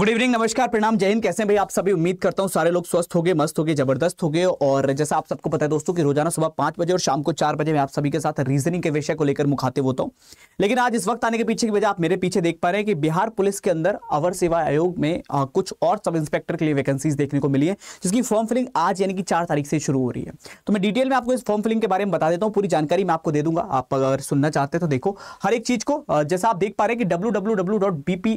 good evening नमस्कार प्रणाम जय हिंद कैसे हैं भाई आप सभी उम्मीद करता हूं सारे लोग स्वस्थ हो गए मस्त हो गए जबरदस्त हो गए और जैसा आप सबको पता है दोस्तों कि रोजाना सुबह पांच बजे और शाम को चार बजे मैं आप सभी के साथ रीजनिंग के विषय को लेकर मुखातिब होता हूं लेकिन आज इस वक्त आने के पीछे की वजह आप मेरे पीछे देख पा रहे हैं कि बिहार पुलिस के अंदर अवर सेवा आयोग में आ, कुछ और सब इंस्पेक्टर के लिए वैकेंसीज देखने को मिली है जिसकी फॉर्म फिलिंग आज यानी कि चार तारीख से शुरू हो रही है तो मैं डिटेल में आपको इस फॉर्म फिलिंग के बारे में बता देता हूँ पूरी जानकारी मैं आपको दे दूंगा आप अगर सुनना चाहते हैं तो देखो हर एक चीज को जैसा आप देख पा रहे हैं कि W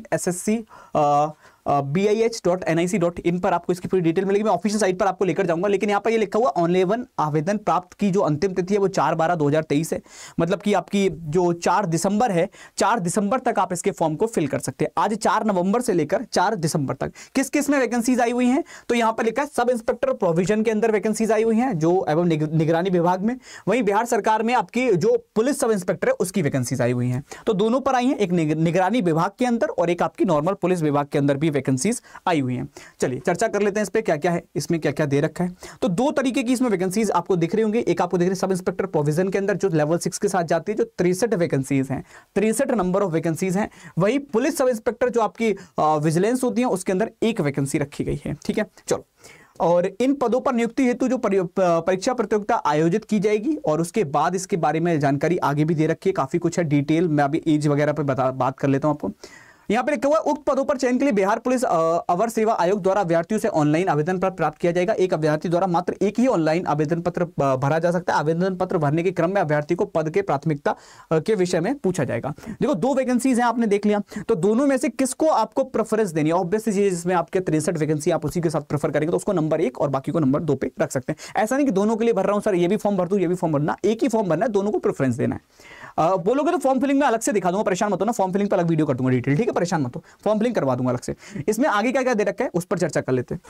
B I H dot dot in पर आपको इसकी पूरी डिटेल मिलेगी मैं ऑफिशियल साइट पर आपको लेकर जाऊंगा लेकिन यहाँ पर ये लिखा हुआ ऑनलेवन आवेदन प्राप्त की जो अंतिम तिथि है वो चार बारह दो हज़ार तेईस है मतलब कि आपकी जो चार दिसंबर है चार दिसंबर तक आप इसके फॉर्म को फिल कर सकते हैं आज चार नवंबर से लेकर चार दिसंबर तक किस किस में वैकेंसीज आई हुई है तो यहाँ पर लिखा है सब इंस्पेक्टर प्रोविजन के अंदर वैकेंसीज आई हुई है जो एवं निगरानी विभाग में वहीं बिहार सरकार में आपकी जो पुलिस सब इंस्पेक्टर है उसकी वैकेंसीज आई हुई है तो दोनों पर आई है एक निगरानी विभाग के अंदर और एक आपकी नॉर्मल पुलिस विभाग के अंदर भी की वैकेंसीज आई हुई हैं चलिए चर्चा कर लेते हैं इस पर क्या क्या है इसमें क्या क्या दे रखा है तो दो तरीके की इसमें वैकेंसीज आपको दिख रही होंगी एक आपको दिख रही है सब इंस्पेक्टर प्रोविजन के अंदर जो लेवल सिक्स के साथ जाती है जो तिरसठ वैकेंसीज हैं तिरसठ नंबर ऑफ वैकेंसीज हैं वही पुलिस सब इंस्पेक्टर जो आपकी विजिलेंस होती है उसके अंदर एक वैकेंसी रखी गई है ठीक है चलो और इन पदों पर नियुक्ति हेतु जो परीक्षा प्रतियोगिता आयोजित की जाएगी और उसके बाद इसके बारे में जानकारी आगे भी दे रखी है काफ़ी कुछ है डिटेल मैं अभी एज वगैरह पर बात कर लेता हूं आपको यहाँ पे लिखा हुआ उक्त पदों पर चयन के लिए बिहार पुलिस अवर सेवा आयोग द्वारा अभ्यर्थियों से ऑनलाइन आवेदन पत्र प्राप्त किया जाएगा एक अभ्यर्थी द्वारा मात्र एक ही ऑनलाइन आवेदन पत्र भरा जा सकता है आवेदन पत्र भरने के क्रम में अभ्यर्थी को पद के प्राथमिकता के विषय में पूछा जाएगा देखो दो वैकेंसीज हैं आपने देख लिया तो दोनों में से किसको आपको प्रेफरेंस देनी है ऑब्वियसली चीज इसमें आपके तिरसठ वैकेंसी आप उसी के साथ प्रेफर करेंगे तो उसको नंबर एक और बाकी को नंबर दो पे रख सकते हैं ऐसा नहीं कि दोनों के लिए भर रहा हूँ सर ये भी फॉर्म भर दू ये भी फॉर्म भरना एक ही फॉर्म भरना है दोनों को प्रेफरेंस देना है बोलोगे तो फॉर्म फिलिंग में अलग से दिखा दूंगा परेशान मत हो ना फॉर्म फिलिंग पर अलग वीडियो कर दूंगा डिटेल ठीक है परेशान मत हो फॉर्म फिलिंग करवा दूंगा अलग से इसमें आगे क्या क्या दे रखा है उस पर चर्चा कर लेते हैं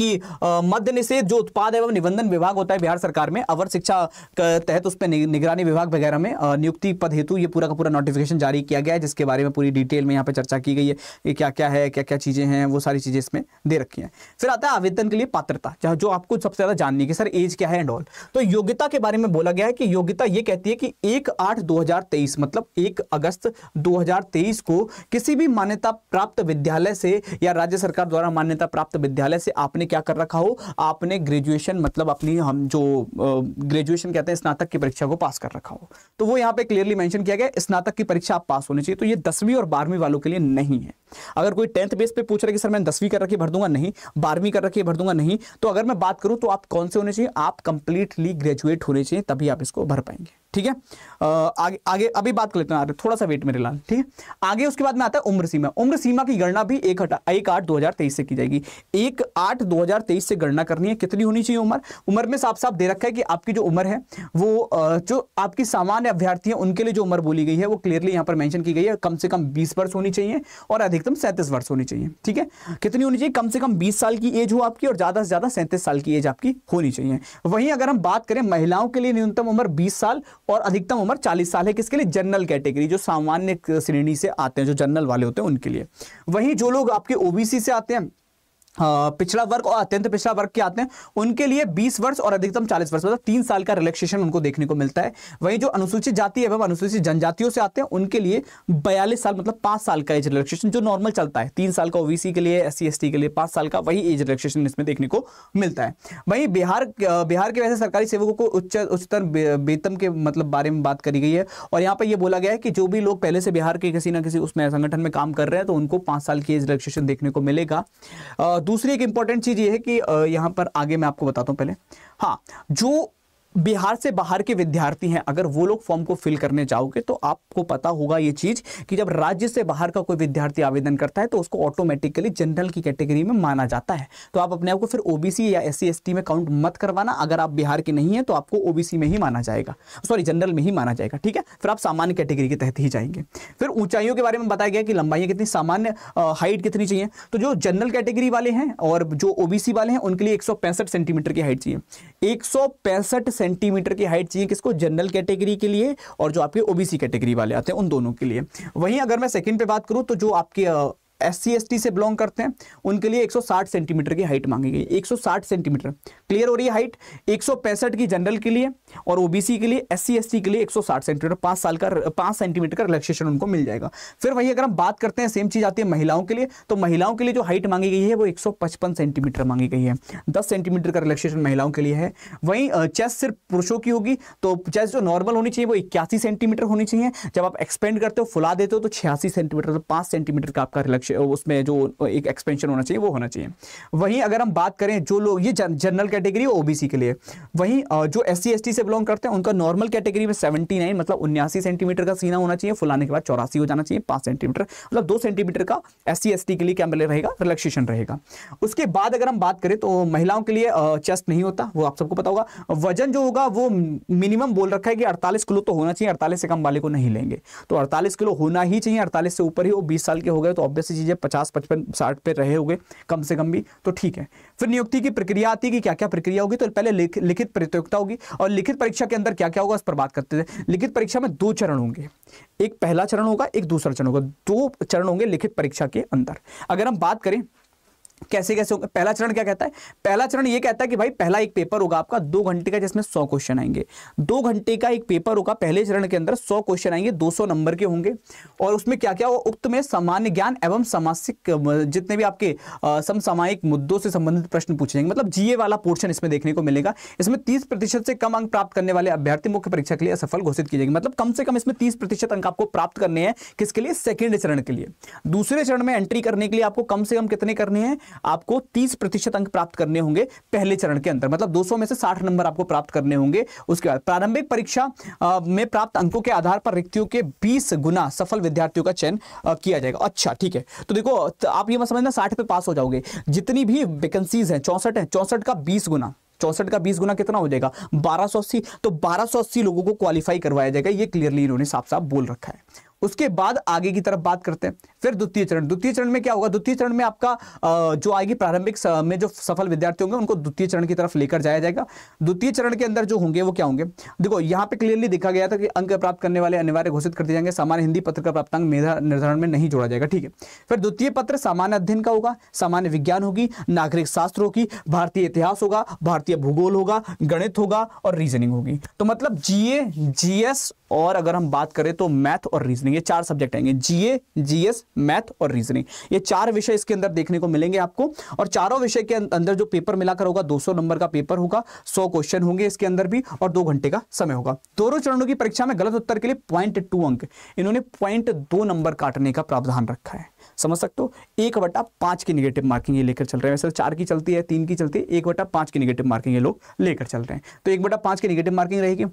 कि मध्य निषेध जो उत्पाद एवं निबंधन विभाग होता है बिहार सरकार में अवर शिक्षा तहत उस पर निगरानी विभाग वगैरह में नियुक्ति पद हेतु ये पूरा का पूरा नोटिफिकेशन जारी किया गया है जिसके बारे में पूरी डिटेल में यहाँ पर चर्चा की गई है ये क्या क्या है क्या क्या चीज़ें हैं वो सारी चीज़ें इसमें दे रखी हैं फिर आता है आवेदन के लिए पात्रता जो आपको सबसे ज़्यादा जाननी है सर एज क्या है एंड ऑल तो योग्यता के बारे में बोला गया है कि योग्यता ये कहती है कि एक आठ दो मतलब एक अगस्त दो को किसी भी मान्यता प्राप्त विद्यालय से या राज्य सरकार द्वारा मान्यता प्राप्त विद्यालय से आपने क्या कर रखा हो आपने ग्रेजुएशन मतलब अपनी हम जो ग्रेजुएशन कहते हैं स्नातक की परीक्षा को पास कर रखा हो तो वो यहाँ पे क्लियरली मैंशन किया गया स्नातक की परीक्षा आप पास होनी चाहिए तो ये दसवीं और बारहवीं वालों के लिए नहीं है अगर कोई टेंथ बेस पे पूछ रहा है कि सर मैं दसवीं कर रखी भर दूंगा नहीं बारहवीं कर रखी भर दूंगा नहीं तो अगर मैं बात करूं तो आप कौन से होने चाहिए आप कंप्लीटली ग्रेजुएट होने चाहिए तभी आप इसको भर पाएंगे ठीक है आगे आगे अभी बात कर लेते हैं थोड़ा सा वेट मेरे लाल ठीक है आगे उसके बाद में आता है उम्र सीमा उम्र सीमा की गणना भी एक हटा एक आठ दो हज़ार तेईस से की जाएगी एक आठ दो हज़ार तेईस से गणना करनी है कितनी होनी चाहिए उम्र उम्र में साफ साफ दे रखा है कि आपकी जो उम्र है वो जो आपकी सामान्य अभ्यर्थी हैं उनके लिए जो उम्र बोली गई है वो क्लियरली यहाँ पर मैंशन की गई है कम से कम बीस वर्ष होनी चाहिए और अधिकतम सैंतीस वर्ष होनी चाहिए ठीक है कितनी होनी चाहिए कम से कम बीस साल की एज हो आपकी और ज़्यादा से ज़्यादा सैंतीस साल की एज आपकी होनी चाहिए वहीं अगर हम बात करें महिलाओं के लिए न्यूनतम उम्र बीस साल और अधिकतम उम्र 40 साल है किसके लिए जनरल कैटेगरी जो सामान्य श्रेणी से आते हैं जो जनरल वाले होते हैं उनके लिए वहीं जो लोग आपके ओबीसी से आते हैं पिछड़ा वर्ग और अत्यंत पिछड़ा वर्ग के आते हैं उनके लिए 20 वर्ष और अधिकतम 40 वर्ष मतलब तीन साल का रिलैक्सेशन उनको देखने को मिलता है वहीं जो अनुसूचित जाति एवं अनुसूचित जनजातियों से आते हैं उनके लिए 42 साल मतलब पांच साल का एज रिलैक्सेशन जो नॉर्मल चलता है तीन साल का ओबीसी के लिए एस सी के लिए पांच साल का वही एज रिलैक्सेशन इसमें देखने को मिलता है वहीं बिहार बिहार के वैसे सरकारी सेवकों को उच्च उच्चतर वेतन के मतलब बारे में बात करी गई है और यहाँ पर यह बोला गया है कि जो भी लोग पहले से बिहार के किसी ना किसी उसमें संगठन में काम कर रहे हैं तो उनको पांच साल की एज रिलैक्सेशन देखने को मिलेगा दूसरी एक इंपॉर्टेंट चीज ये है कि यहां पर आगे मैं आपको बताता हूं पहले हाँ जो बिहार से बाहर के विद्यार्थी हैं अगर वो लोग फॉर्म को फिल करने जाओगे तो आपको पता होगा ये चीज़ कि जब राज्य से बाहर का कोई विद्यार्थी आवेदन करता है तो उसको ऑटोमेटिकली जनरल की कैटेगरी में माना जाता है तो आप अपने आप को फिर ओबीसी या एस सी में काउंट मत करवाना अगर आप बिहार के नहीं है तो आपको ओबीसी में ही माना जाएगा सॉरी जनरल में ही माना जाएगा ठीक है फिर आप सामान्य कैटेगरी के तहत ही जाएंगे फिर ऊंचाइयों के बारे में बताया गया कि लंबाइयाँ कितनी सामान्य हाइट कितनी चाहिए तो जो जनरल कैटेगरी वाले हैं और जो ओबीसी वाले हैं उनके लिए एक सेंटीमीटर की हाइट चाहिए एक सेंटीमीटर की हाइट चाहिए किसको जनरल कैटेगरी के लिए और जो आपके ओबीसी कैटेगरी वाले आते हैं उन दोनों के लिए वहीं अगर मैं सेकंड पे बात करूं तो जो आपके एस सी एस टी से बिलोंग करते हैं उनके लिए 160 सेंटीमीटर की हाइट मांगी गई 160 सेंटीमीटर क्लियर हो रही है हाइट एक की जनरल के लिए और ओबीसी के लिए एस सी के लिए 160 सेंटीमीटर पांच साल का पांच सेंटीमीटर का रिलेक्सेशन उनको मिल जाएगा फिर वही अगर हम बात करते हैं सेम चीज़ आती है महिलाओं के लिए तो महिलाओं के लिए जो हाइट मांगी गई है वो 155 सेंटीमीटर मांगी गई है 10 सेंटीमीटर का रिलेक्सेशन महिलाओं के लिए है वहीं चेस्ट सिर्फ पुरुषों की होगी तो चेस्ट जो नॉर्मल होनी चाहिए वो इक्यासी सेंटीमीटर होनी चाहिए जब आप एक्सपेंड करते हो फुला देते हो तो छियासी सेंटीमीटर तो पांच सेंटीमीटर का आपका रिलेक्शन उसमें जो एक एक्सपेंशन होना चाहिए वो होना चाहिए वहीं अगर हम बात करें जो लोग ये जनरल कैटेगरी ओबीसी के लिए वहीं जो एस सी से बिलोंग करते हैं उनका नॉर्मल कैटेगरी में सेवेंटी नाइन मतलब उन्यासी सेंटीमीटर का सीना होना चाहिए फुलाने के बाद चौरासी हो जाना चाहिए पांच सेंटीमीटर मतलब दो सेंटीमीटर का एस सी के लिए क्या मिले रहेगा रिलैक्सेशन रहेगा उसके बाद अगर हम बात करें तो महिलाओं के लिए चेस्ट नहीं होता वो आप सबको पता होगा वजन जो होगा वो मिनिमम बोल रखा है कि अड़तालीस किलो तो होना चाहिए अड़तालीस से कम वाले को नहीं लेंगे तो अड़तालीस किलो होना ही चाहिए अड़तालीस से ऊपर ही वो बीस साल के हो गए तो ऑब्वियसली चीज़ें पचास पचपन साठ पे रहे होंगे कम से कम भी तो ठीक है फिर नियुक्ति की प्रक्रिया आती है कि क्या क्या प्रक्रिया होगी तो पहले लिखित प्रतियोगिता होगी और लिखित लिखित परीक्षा के अंदर क्या क्या होगा इस पर बात करते थे लिखित परीक्षा में दो चरण होंगे एक पहला चरण होगा एक दूसरा चरण होगा दो चरण होंगे लिखित परीक्षा के अंदर अगर हम बात करें कैसे कैसे होगा पहला चरण क्या कहता है पहला चरण ये कहता है कि भाई पहला एक पेपर होगा आपका दो घंटे का जिसमें सौ क्वेश्चन आएंगे दो घंटे का एक पेपर होगा पहले चरण के अंदर सौ क्वेश्चन आएंगे दो सौ नंबर के होंगे और उसमें क्या क्या होगा उक्त में सामान्य ज्ञान एवं समासिक जितने भी आपके समसामायिक मुद्दों से संबंधित प्रश्न पूछे जाएंगे मतलब जीए वाला पोर्शन इसमें देखने को मिलेगा इसमें तीस प्रतिशत से कम अंक प्राप्त करने वाले अभ्यर्थी मुख्य परीक्षा के लिए असफल घोषित किए जाएंगे मतलब कम से कम इसमें तीस प्रतिशत अंक आपको प्राप्त करने हैं किसके लिए सेकेंड चरण के लिए दूसरे चरण में एंट्री करने के लिए आपको कम से कम कितने करने हैं आपको 30 प्रतिशत अंक प्राप्त करने होंगे पहले चरण के अंदर मतलब 200 में से 60 नंबर आपको प्राप्त करने होंगे उसके बाद प्रारंभिक परीक्षा में प्राप्त अंकों के आधार पर रिक्तियों के 20 गुना सफल विद्यार्थियों का चयन किया जाएगा अच्छा ठीक है तो देखो आप ये मत समझना साठ पे पास हो जाओगे जितनी भी वैकेंसीज हैं चौंसठ है चौंसठ का बीस गुना चौसठ का बीस गुना कितना हो जाएगा 1280 तो 1280 लोगों को क्वालिफाई करवाया जाएगा ये क्लियरली इन्होंने साफ साफ बोल रखा है उसके बाद आगे की तरफ बात करते हैं फिर द्वितीय चरण द्वितीय चरण में क्या होगा द्वितीय चरण में आपका जो आएगी प्रारंभिक में जो सफल विद्यार्थी होंगे उनको द्वितीय चरण की तरफ लेकर जाया जाएगा द्वितीय चरण के अंदर जो होंगे वो क्या होंगे देखो यहाँ पे क्लियरली देखा गया था कि अंक प्राप्त करने वाले अनिवार्य घोषित कर दिए जाएंगे सामान्य हिंदी पत्र का प्राप्तांक मेधा निर्धारण में नहीं जोड़ा जाएगा ठीक है फिर द्वितीय पत्र सामान्य अध्ययन का होगा सामान्य विज्ञान होगी नागरिक शास्त्र होगी भारतीय इतिहास होगा भारतीय भूगोल होगा गणित होगा और रीजनिंग होगी तो मतलब जीए जीएस और अगर हम बात करें तो मैथ और रीजनिंग रीजनिंग ये चार सब्जेक्ट आएंगे जीए जीएस मैथ और रीजनिंग ये चार विषय इसके अंदर देखने को मिलेंगे आपको और चारों विषय के अंदर जो पेपर मिलाकर होगा 200 नंबर का पेपर होगा 100 क्वेश्चन होंगे इसके अंदर भी और दो घंटे का समय होगा दोनों चरणों की परीक्षा में गलत उत्तर के लिए पॉइंट अंक इन्होंने पॉइंट नंबर काटने का प्रावधान रखा है समझ सकते हो एक वटा पांच की निगेटिव मार्किंग ये लेकर चल रहे हैं वैसे तो चार की चलती है तीन की चलती है एक वटा पांच की निगेटिव मार्किंग ये लोग लेकर चल रहे हैं तो एक वटा पांच की निगेटिव मार्किंग रहेगी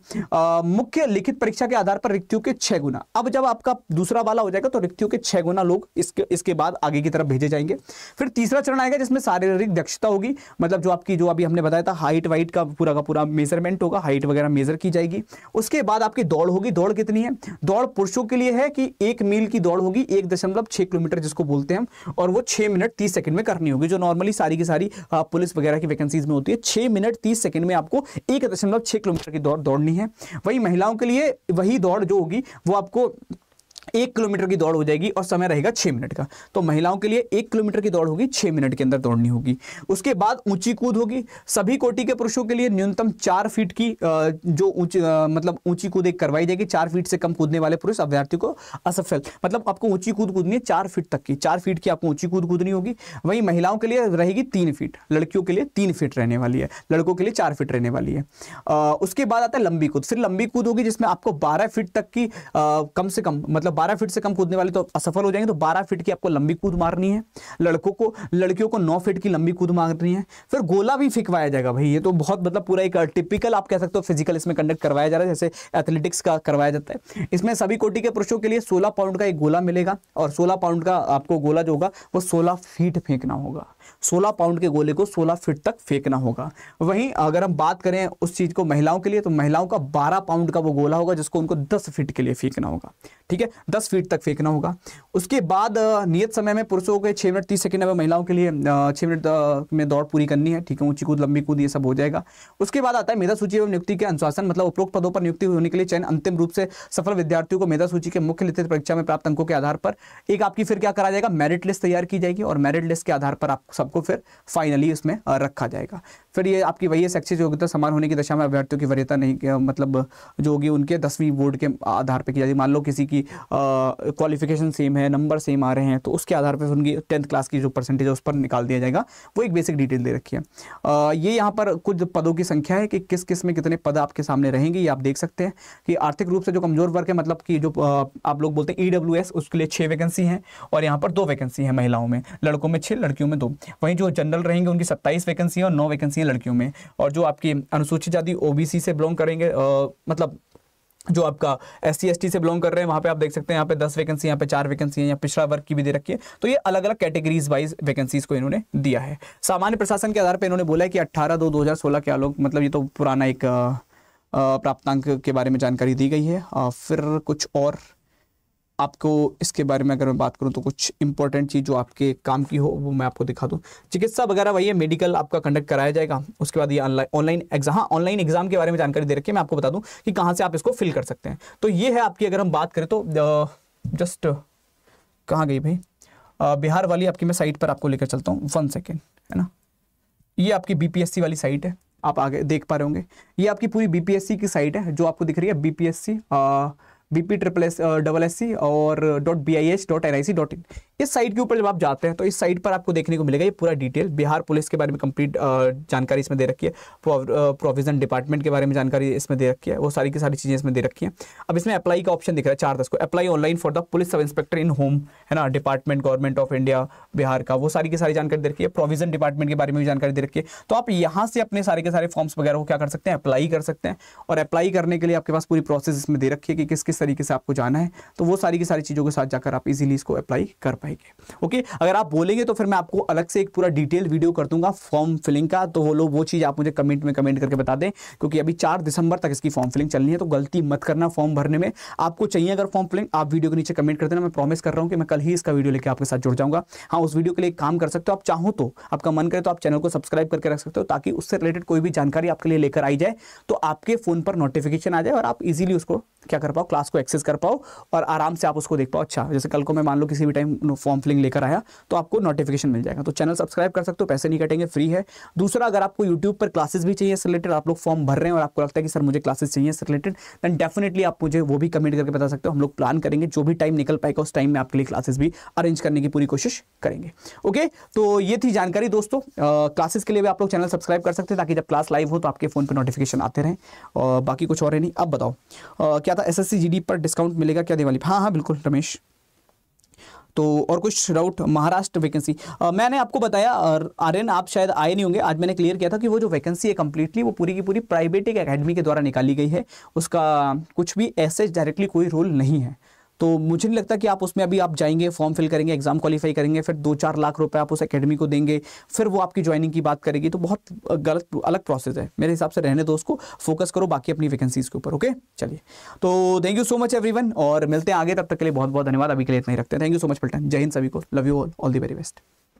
मुख्य लिखित परीक्षा के आधार पर रिक्तियों के छह गुना अब जब आपका आपका दूसरा वाला हो जाएगा तो रिक्तियों के छह गुना लोग इसके इसके बाद आगे की तरफ भेजे जाएंगे फिर तीसरा चरण आएगा जिसमें शारीरिक दक्षता होगी मतलब जो आपकी जो अभी हमने बताया था हाइट वाइट का पूरा का पूरा मेजरमेंट होगा हाइट वगैरह मेजर की जाएगी उसके बाद आपकी दौड़ होगी दौड़ कितनी है दौड़ पुरुषों के लिए है कि एक मील की दौड़ होगी एक दशमलव छः किलोमीटर जिसको बोलते हैं और वो छह मिनट तीस सेकंड में करनी होगी जो नॉर्मली सारी की सारी पुलिस वगैरह की वैकेंसीज में होती है छह मिनट तीस सेकंड में आपको एक दशमलव छह किलोमीटर की दौड़ दौड़नी है वही महिलाओं के लिए वही दौड़ जो होगी वो आपको एक किलोमीटर की दौड़ हो जाएगी और समय रहेगा छः मिनट का तो महिलाओं के लिए एक किलोमीटर की दौड़ होगी छः मिनट के अंदर दौड़नी होगी उसके बाद ऊंची कूद होगी सभी कोटि के पुरुषों के लिए न्यूनतम चार फीट की जो ऊंची मतलब ऊंची कूद एक करवाई जाएगी चार फीट से कम कूदने वाले पुरुष अभ्यार्थी को असफल मतलब आपको ऊंची कूद कूदनी है चार फीट तक की चार फीट की आपको ऊंची कूद कूदनी होगी वहीं महिलाओं के लिए रहेगी तीन फीट लड़कियों के लिए तीन फीट रहने वाली है लड़कों के लिए चार फीट रहने वाली है उसके बाद आता है लंबी कूद फिर लंबी कूद होगी जिसमें आपको बारह फीट तक की कम से कम मतलब बारह फीट से कम कूदने वाले तो असफल हो जाएंगे तो बारह फीट की आपको लंबी कूद मारनी है लड़कों को लड़कियों को नौ फीट की लंबी कूद मारनी है फिर गोला भी फिकवाया जाएगा भाई ये तो बहुत मतलब पूरा एक टिपिकल आप कह सकते हो फिजिकल इसमें कंडक्ट करवाया जा रहा है जैसे एथलेटिक्स का करवाया जाता है इसमें सभी कोटि के पुरुषों के लिए सोलह पाउंड का एक गोला मिलेगा और सोलह पाउंड का आपको गोला जो होगा वो सोलह फीट फेंकना होगा सोलह पाउंड के गोले को सोलह फीट तक फेंकना होगा वहीं अगर हम बात करें उस चीज़ को महिलाओं के लिए तो महिलाओं का बारह पाउंड का वो गोला होगा जिसको उनको दस फीट के लिए फेंकना होगा ठीक है दस फीट तक फेंकना होगा उसके बाद नियत समय में पुरुषों के छः मिनट तीस सेकेंड में महिलाओं के लिए छः मिनट में दौड़ पूरी करनी है ठीक है ऊंची कूद लंबी कूद ये सब हो जाएगा उसके बाद आता है मेधा सूची एवं नियुक्ति के अनुशासन मतलब उपरोक्त पदों पर नियुक्ति होने के लिए चयन अंतिम रूप से सफल विद्यार्थियों को मेधा सूची के मुख्य लिखित परीक्षा में प्राप्त अंकों के आधार पर एक आपकी फिर क्या करा जाएगा मेरिट लिस्ट तैयार की जाएगी और मेरिट लिस्ट के आधार पर आप सबको फिर फाइनली उसमें रखा जाएगा फिर ये आपकी वही शैक्षिक योग्यता समान होने की दशा में अभ्यर्थियों की वरीयता नहीं मतलब जो होगी उनके दसवीं बोर्ड के आधार पर की जाएगी मान लो किसी की क्वालिफिकेशन सेम है नंबर सेम आ रहे हैं तो उसके आधार पर उनकी टेंथ क्लास की जो परसेंटेज है उस पर निकाल दिया जाएगा वो एक बेसिक डिटेल दे रखी है आ, ये यहाँ पर कुछ पदों की संख्या है कि किस किस में कितने पद आपके सामने रहेंगे ये आप देख सकते हैं कि आर्थिक रूप से जो कमज़ोर वर्ग है मतलब कि जो आप लोग बोलते हैं ई e उसके लिए छः वैकेंसी हैं और यहाँ पर दो वैकेंसी हैं महिलाओं में लड़कों में छः लड़कियों में दो वहीं जो जनरल रहेंगे उनकी सत्ताईस वैकेंसी है और नौ वैकेंसी है लड़कियों में और जो आपकी अनुसूचित जाति ओबीसी से बिलोंग करेंगे मतलब जो आपका एस सी से बिलोंग कर रहे हैं वहाँ पे आप देख सकते हैं यहाँ पे दस वैकेंसी यहाँ पे चार वैकेंसी है यहाँ पिछड़ा वर्ग की भी दे रखी है तो ये अलग अलग कैटेगरीज वाइज वैकेंसीज को इन्होंने दिया है सामान्य प्रशासन के आधार पर इन्होंने बोला है कि अट्ठारह दो दो के आलोक मतलब ये तो पुराना एक प्राप्तांक के बारे में जानकारी दी गई है फिर कुछ और आपको इसके बारे में अगर मैं बात करूं तो कुछ इंपॉर्टेंट चीज़ जो आपके काम की हो वो मैं आपको दिखा दूं चिकित्सा वगैरह वही है मेडिकल आपका कंडक्ट कराया जाएगा उसके बाद ये ऑनलाइन एग्जाम हाँ ऑनलाइन एग्जाम के बारे में जानकारी दे रखी है मैं आपको बता दूं कि कहाँ से आप इसको फिल कर सकते हैं तो ये है आपकी अगर हम बात करें तो जस्ट कहाँ गई भाई बिहार वाली आपकी मैं साइट पर आपको लेकर चलता हूँ वन सेकेंड है ना ये आपकी बी वाली साइट है आप आगे देख पा रहे होंगे ये आपकी पूरी बी की साइट है जो आपको दिख रही है B B P triple S double S C और dot B I H dot N I C dot in site साइट के ऊपर जब आप जाते हैं तो इस साइट पर आपको देखने को मिलेगा ये पूरा डिटेल बिहार पुलिस के बारे में कंप्लीट जानकारी इसमें दे रखी है प्रोविजन डिपार्टमेंट के बारे में जानकारी इसमें दे रखी है वो सारी की सारी चीज़ें इसमें दे रखी है अब इसमें अप्लाई का ऑप्शन दिख रहा है चार दस को apply online for the police sub inspector in home है ना department government of India Bihar का वो सारी की सारी जानकारी दे रखी है प्रोविजन डिपार्टमेंट के बारे में भी जानकारी दे रखी है तो आप यहाँ से अपने सारे के सारे फॉर्म्स वगैरह को क्या कर सकते हैं अप्लाई कर सकते हैं और अप्लाई करने के लिए आपके पास पूरी प्रोसेस इसमें दे रखी है कि किस किस तरीके से आपको जाना है तो वो सारी की सारी चीज़ों के साथ जाकर आप इजिली इसको अप्लाई कर पाए पाएंगे ओके अगर आप बोलेंगे तो फिर मैं आपको अलग से एक पूरा डिटेल वीडियो कर दूंगा फॉर्म फिलिंग का तो वो लोग वो चीज़ आप मुझे कमेंट में कमेंट करके बता दें क्योंकि अभी चार दिसंबर तक इसकी फॉर्म फिलिंग चलनी है तो गलती मत करना फॉर्म भरने में आपको चाहिए अगर फॉर्म फिलिंग आप वीडियो के नीचे कमेंट कर देना मैं प्रॉमिस कर रहा हूँ कि मैं कल ही इसका वीडियो लेकर आपके साथ जुड़ जाऊंगा हाँ उस वीडियो के लिए काम कर सकते हो आप चाहो तो आपका मन करे तो आप चैनल को सब्सक्राइब करके रख सकते हो ताकि उससे रिलेटेड कोई भी जानकारी आपके लिए लेकर आई जाए तो आपके फ़ोन पर नोटिफिकेशन आ जाए और आप इजीली उसको क्या कर पाओ क्लास को एक्सेस कर पाओ और आराम से आप उसको देख पाओ अच्छा जैसे कल को मैं मान लो किसी भी टाइम फॉर्म फिलिंग लेकर आया तो आपको नोटिफिकेशन मिल जाएगा तो चैनल सब्सक्राइब कर सकते हो पैसे नहीं कटेंगे फ्री है दूसरा अगर आपको यूट्यूब पर क्लासेस भी चाहिए रिलेटेड आप लोग फॉर्म भर रहे हैं और आपको लगता है कि सर मुझे क्लासेस चाहिए इससे रिलेटेड दैन डेफिनेटली आप मुझे वो भी कमेंट करके बता सकते हो हम लोग प्लान करेंगे जो भी टाइम निकल पाएगा उस टाइम में आपके लिए क्लासेस भी अरेंज करने की पूरी कोशिश करेंगे ओके तो ये थी जानकारी दोस्तों क्लासेस के लिए भी आप लोग चैनल सब्सक्राइब कर सकते हैं ताकि जब क्लास लाइव हो तो आपके फ़ोन पर नोटिफिकेशन आते रहे और बाकी कुछ और नहीं अब बताओ क्या था एस एस पर डिस्काउंट मिलेगा क्या दिवाली हाँ हाँ बिल्कुल रमेश तो और कुछ राउट महाराष्ट्र वैकेंसी मैंने आपको बताया आर्यन आप शायद आए नहीं होंगे आज मैंने क्लियर किया था कि वो जो वैकेंसी है कंप्लीटली वो पूरी की पूरी प्राइवेट एक अकेडमी के द्वारा निकाली गई है उसका कुछ भी ऐसे डायरेक्टली कोई रोल नहीं है तो मुझे नहीं लगता कि आप उसमें अभी आप जाएंगे फॉर्म फिल करेंगे एग्जाम क्वालिफाई करेंगे फिर दो चार लाख रुपए आप उस एकेडमी को देंगे फिर वो आपकी ज्वाइनिंग की बात करेगी तो बहुत गलत अलग प्रोसेस है मेरे हिसाब से रहने दो उसको फोकस करो बाकी अपनी वैकेंसीज के ऊपर ओके चलिए तो thank you so much every और मिलते हैं आगे तब तक के लिए बहुत बहुत धन्यवाद अभी के लिए इतना ही रखते हैं थैंक यू सो मच पल्टन जय हिंद सभी को love you all all the very best